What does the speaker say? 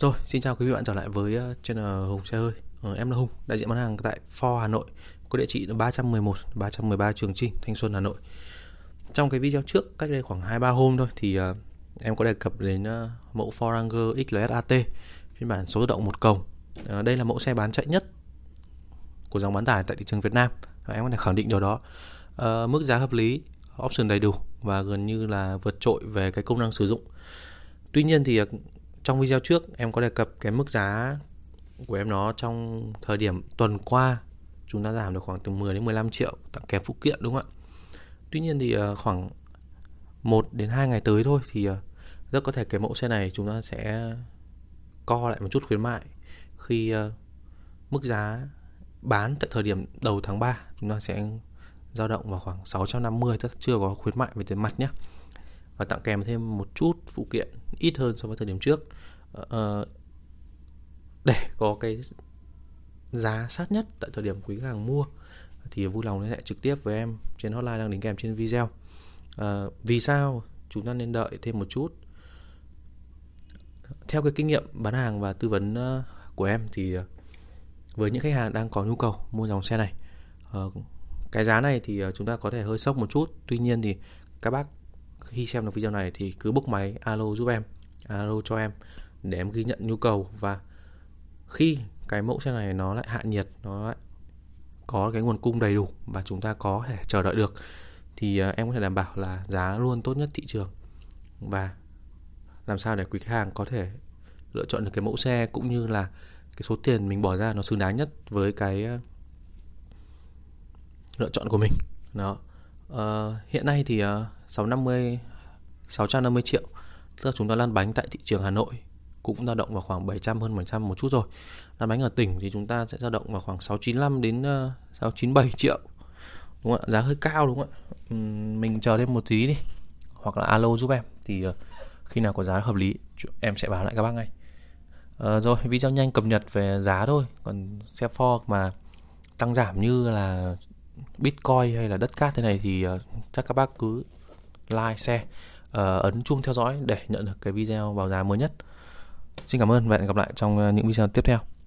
Rồi, xin chào quý vị bạn trở lại với ờ, channel Hùng Xe Hơi ờ, Em là Hùng, đại diện bán hàng tại For Hà Nội Có địa chỉ là 311, 313 Trường Trinh, Thanh Xuân, Hà Nội Trong cái video trước, cách đây khoảng 2-3 hôm thôi Thì uh, em có đề cập đến uh, mẫu Ford Ranger XLS AT Phiên bản số tự động một cổng uh, Đây là mẫu xe bán chạy nhất của dòng bán tải tại thị trường Việt Nam và Em có thể khẳng định điều đó uh, Mức giá hợp lý, option đầy đủ Và gần như là vượt trội về cái công năng sử dụng Tuy nhiên thì trong video trước em có đề cập cái mức giá của em nó trong thời điểm tuần qua chúng ta giảm được khoảng từ 10 đến 15 triệu tặng kèm phụ kiện đúng không ạ Tuy nhiên thì ờ, khoảng 1 đến 2 ngày tới thôi thì ờ, rất có thể cái mẫu xe này chúng ta sẽ co lại một chút khuyến mại khi ờ, mức giá bán tại thời điểm đầu tháng 3 chúng ta sẽ dao động vào khoảng 650 tất chưa có khuyến mại về tiền mặt nhé và tặng kèm thêm một chút phụ kiện ít hơn so với thời điểm trước ờ, ờ, để có cái giá sát nhất tại thời điểm quý khách hàng mua thì vui lòng liên hệ trực tiếp với em trên hotline đang đính kèm trên video ờ, vì sao chúng ta nên đợi thêm một chút theo cái kinh nghiệm bán hàng và tư vấn của em thì với những khách hàng đang có nhu cầu mua dòng xe này cái giá này thì chúng ta có thể hơi sốc một chút tuy nhiên thì các bác khi xem được video này thì cứ bốc máy alo giúp em alo cho em để em ghi nhận nhu cầu và khi cái mẫu xe này nó lại hạ nhiệt nó lại có cái nguồn cung đầy đủ và chúng ta có thể chờ đợi được thì à, em có thể đảm bảo là giá luôn tốt nhất thị trường và làm sao để quý khách hàng có thể lựa chọn được cái mẫu xe cũng như là cái số tiền mình bỏ ra nó xứng đáng nhất với cái à, lựa chọn của mình đó Uh, hiện nay thì uh, 650 650 triệu tức là chúng ta lăn bánh tại thị trường Hà Nội cũng dao động vào khoảng 700 hơn 100 một chút rồi. Lăn bánh ở tỉnh thì chúng ta sẽ dao động vào khoảng 695 đến ờ, uh, 697 triệu. Đúng không ạ? Giá hơi cao đúng không ạ? Uhm, mình chờ thêm một tí đi hoặc là alo giúp em thì uh, khi nào có giá hợp lý em sẽ báo lại các bác ngay. Uh, rồi video nhanh cập nhật về giá thôi, còn xe Ford mà tăng giảm như là Bitcoin hay là đất cát thế này thì ờ, chắc các bác cứ like, share, uh, ấn chuông theo dõi để nhận được cái video vào giá mới nhất. Xin cảm ơn và hẹn gặp lại trong ờ, những video tiếp theo.